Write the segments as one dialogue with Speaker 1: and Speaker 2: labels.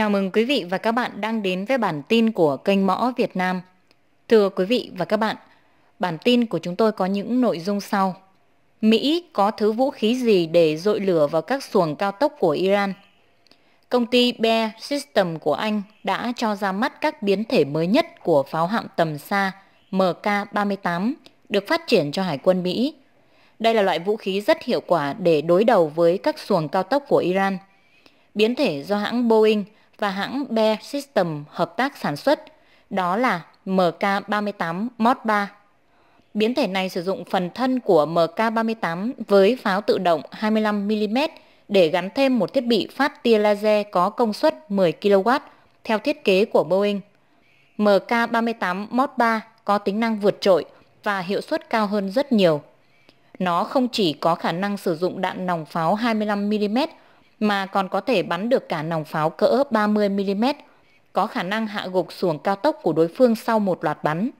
Speaker 1: Chào mừng quý vị và các bạn đang đến với bản tin của kênh Mõ Việt Nam. Thưa quý vị và các bạn, bản tin của chúng tôi có những nội dung sau. Mỹ có thứ vũ khí gì để dội lửa vào các xuồng cao tốc của Iran? Công ty Bear System của Anh đã cho ra mắt các biến thể mới nhất của pháo hạm tầm xa MK-38 được phát triển cho Hải quân Mỹ. Đây là loại vũ khí rất hiệu quả để đối đầu với các xuồng cao tốc của Iran. Biến thể do hãng Boeing – và hãng Bear System hợp tác sản xuất, đó là MK38 Mod 3. Biến thể này sử dụng phần thân của MK38 với pháo tự động 25mm để gắn thêm một thiết bị phát tia laser có công suất 10 kW theo thiết kế của Boeing. MK38 Mod 3 có tính năng vượt trội và hiệu suất cao hơn rất nhiều. Nó không chỉ có khả năng sử dụng đạn nòng pháo 25mm mà còn có thể bắn được cả nòng pháo cỡ 30mm, có khả năng hạ gục xuồng cao tốc của đối phương sau một loạt bắn.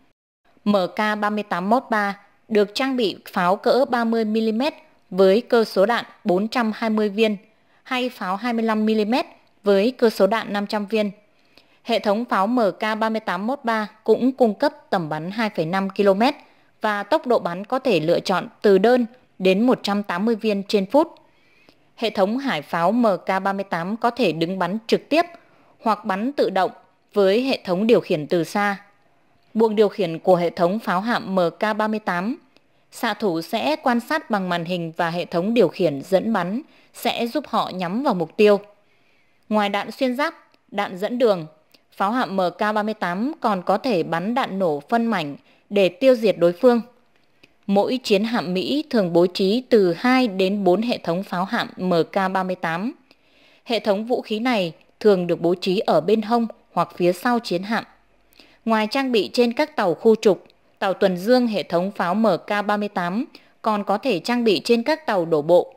Speaker 1: mk 38 3 được trang bị pháo cỡ 30mm với cơ số đạn 420 viên hay pháo 25mm với cơ số đạn 500 viên. Hệ thống pháo mk 38 3 cũng cung cấp tầm bắn 2,5 km và tốc độ bắn có thể lựa chọn từ đơn đến 180 viên trên phút hệ thống hải pháo MK38 có thể đứng bắn trực tiếp hoặc bắn tự động với hệ thống điều khiển từ xa. Buồng điều khiển của hệ thống pháo hạm MK38 xạ thủ sẽ quan sát bằng màn hình và hệ thống điều khiển dẫn bắn sẽ giúp họ nhắm vào mục tiêu. Ngoài đạn xuyên giáp, đạn dẫn đường, pháo hạm MK38 còn có thể bắn đạn nổ phân mảnh để tiêu diệt đối phương mỗi chiến hạm Mỹ thường bố trí từ 2 đến 4 hệ thống pháo hạm MK-38. Hệ thống vũ khí này thường được bố trí ở bên hông hoặc phía sau chiến hạm. Ngoài trang bị trên các tàu khu trục, tàu tuần dương hệ thống pháo MK-38 còn có thể trang bị trên các tàu đổ bộ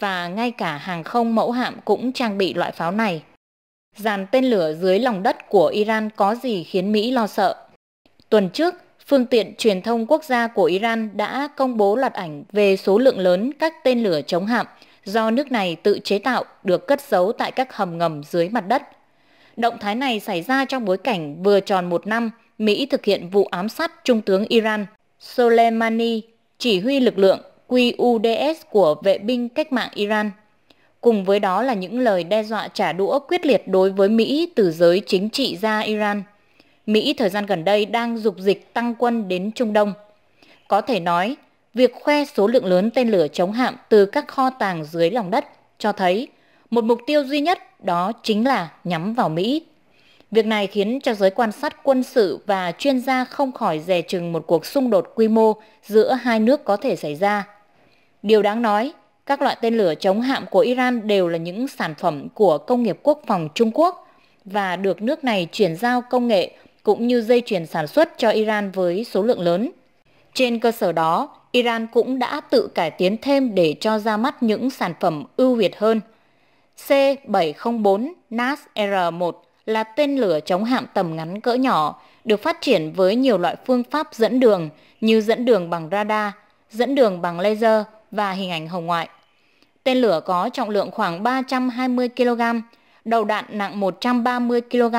Speaker 1: và ngay cả hàng không mẫu hạm cũng trang bị loại pháo này. Dàn tên lửa dưới lòng đất của Iran có gì khiến Mỹ lo sợ? Tuần trước, phương tiện truyền thông quốc gia của Iran đã công bố loạt ảnh về số lượng lớn các tên lửa chống hạm do nước này tự chế tạo được cất giấu tại các hầm ngầm dưới mặt đất. Động thái này xảy ra trong bối cảnh vừa tròn một năm Mỹ thực hiện vụ ám sát Trung tướng Iran Soleimani, chỉ huy lực lượng QUDS của vệ binh cách mạng Iran. Cùng với đó là những lời đe dọa trả đũa quyết liệt đối với Mỹ từ giới chính trị gia Iran. Mỹ thời gian gần đây đang dục dịch tăng quân đến Trung Đông. Có thể nói, việc khoe số lượng lớn tên lửa chống hạm từ các kho tàng dưới lòng đất cho thấy một mục tiêu duy nhất đó chính là nhắm vào Mỹ. Việc này khiến cho giới quan sát quân sự và chuyên gia không khỏi dè chừng một cuộc xung đột quy mô giữa hai nước có thể xảy ra. Điều đáng nói, các loại tên lửa chống hạm của Iran đều là những sản phẩm của công nghiệp quốc phòng Trung Quốc và được nước này chuyển giao công nghệ cũng như dây chuyền sản xuất cho Iran với số lượng lớn. Trên cơ sở đó, Iran cũng đã tự cải tiến thêm để cho ra mắt những sản phẩm ưu việt hơn. C-704 NAS-R1 là tên lửa chống hạm tầm ngắn cỡ nhỏ, được phát triển với nhiều loại phương pháp dẫn đường như dẫn đường bằng radar, dẫn đường bằng laser và hình ảnh hồng ngoại. Tên lửa có trọng lượng khoảng 320 kg, đầu đạn nặng 130 kg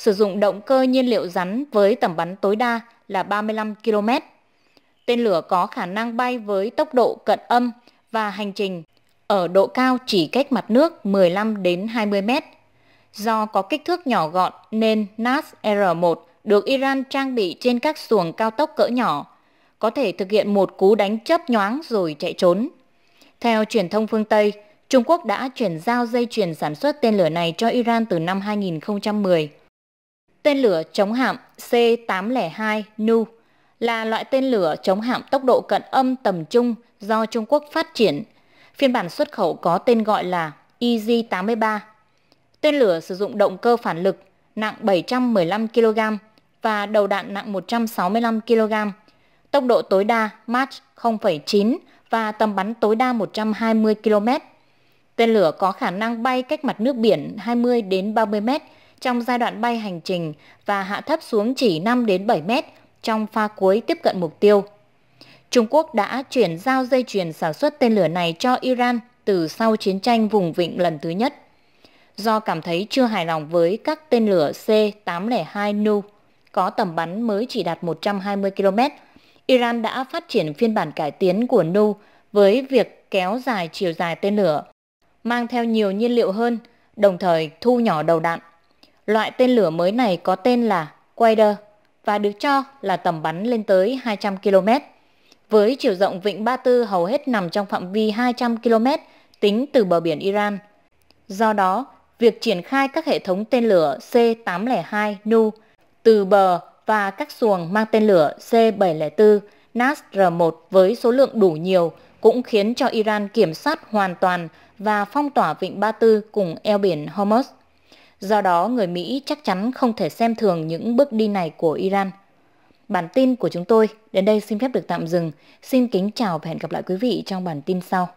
Speaker 1: sử dụng động cơ nhiên liệu rắn với tầm bắn tối đa là 35 km. Tên lửa có khả năng bay với tốc độ cận âm và hành trình ở độ cao chỉ cách mặt nước 15 đến 20 mét. Do có kích thước nhỏ gọn nên NAS R-1 được Iran trang bị trên các xuồng cao tốc cỡ nhỏ, có thể thực hiện một cú đánh chớp nhoáng rồi chạy trốn. Theo truyền thông phương Tây, Trung Quốc đã chuyển giao dây chuyền sản xuất tên lửa này cho Iran từ năm 2010. Tên lửa chống hạm C-802 Nu là loại tên lửa chống hạm tốc độ cận âm tầm trung do Trung Quốc phát triển. Phiên bản xuất khẩu có tên gọi là EZ-83. Tên lửa sử dụng động cơ phản lực nặng 715 kg và đầu đạn nặng 165 kg. Tốc độ tối đa Mach 0,9 và tầm bắn tối đa 120 km. Tên lửa có khả năng bay cách mặt nước biển 20 đến 30 mét trong giai đoạn bay hành trình và hạ thấp xuống chỉ 5 đến 7 mét trong pha cuối tiếp cận mục tiêu. Trung Quốc đã chuyển giao dây chuyền sản xuất tên lửa này cho Iran từ sau chiến tranh vùng vịnh lần thứ nhất. Do cảm thấy chưa hài lòng với các tên lửa C-802 Nu có tầm bắn mới chỉ đạt 120 km, Iran đã phát triển phiên bản cải tiến của Nu với việc kéo dài chiều dài tên lửa, mang theo nhiều nhiên liệu hơn, đồng thời thu nhỏ đầu đạn. Loại tên lửa mới này có tên là Quader và được cho là tầm bắn lên tới 200 km. Với chiều rộng vịnh Ba Tư hầu hết nằm trong phạm vi 200 km tính từ bờ biển Iran. Do đó, việc triển khai các hệ thống tên lửa C-802 Nu từ bờ và các xuồng mang tên lửa C-704 NASR-1 với số lượng đủ nhiều cũng khiến cho Iran kiểm soát hoàn toàn và phong tỏa vịnh Ba Tư cùng eo biển Hormuz. Do đó, người Mỹ chắc chắn không thể xem thường những bước đi này của Iran. Bản tin của chúng tôi đến đây xin phép được tạm dừng. Xin kính chào và hẹn gặp lại quý vị trong bản tin sau.